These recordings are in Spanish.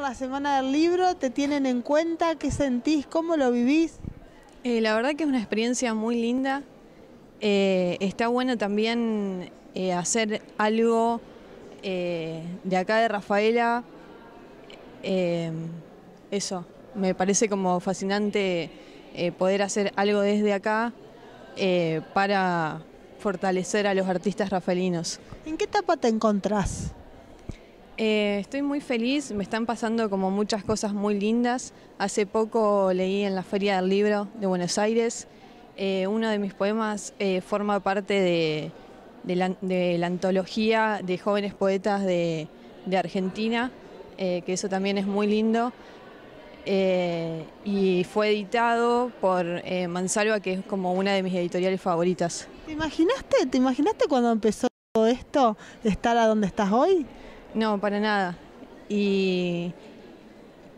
La semana del libro, ¿te tienen en cuenta? ¿Qué sentís? ¿Cómo lo vivís? Eh, la verdad que es una experiencia muy linda. Eh, está bueno también eh, hacer algo de acá de Rafaela. eso, me parece como fascinante poder hacer algo desde acá para fortalecer a los artistas rafaelinos. ¿En qué etapa te encontrás? Eh, estoy muy feliz, me están pasando como muchas cosas muy lindas. Hace poco leí en la Feria del Libro de Buenos Aires, eh, uno de mis poemas eh, forma parte de, la, antología de jóvenes poetas de, Argentina, que eso también es muy lindo. y fue editado por Mansalva, que es como una de mis editoriales favoritas. ¿Te imaginaste, te imaginaste cuando empezó todo esto, estar a donde estás hoy? No, para nada. Y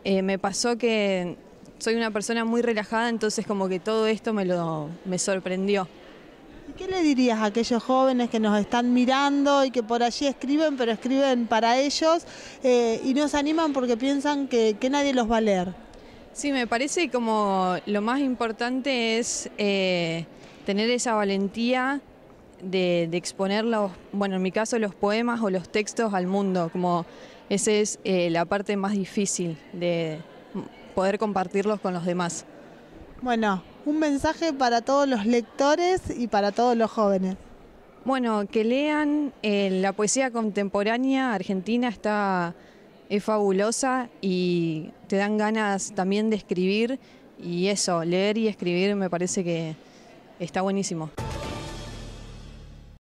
eh, me pasó que soy una persona muy relajada, entonces como que todo esto me lo me sorprendió. ¿Y qué le dirías a aquellos jóvenes que nos están mirando y que por allí escriben, pero escriben para ellos eh, y no se animan porque piensan que, que, nadie los va a leer? Sí, me parece como lo más importante es eh, tener esa valentía de, exponer los, bueno, en mi caso los poemas o los textos al mundo, como esa es eh, la parte más difícil de poder compartirlos con los demás. Bueno, un mensaje para todos los lectores y para todos los jóvenes. Bueno, que lean eh, la poesía contemporánea argentina está es fabulosa y te dan ganas también de escribir y eso, leer y escribir me parece que está buenísimo.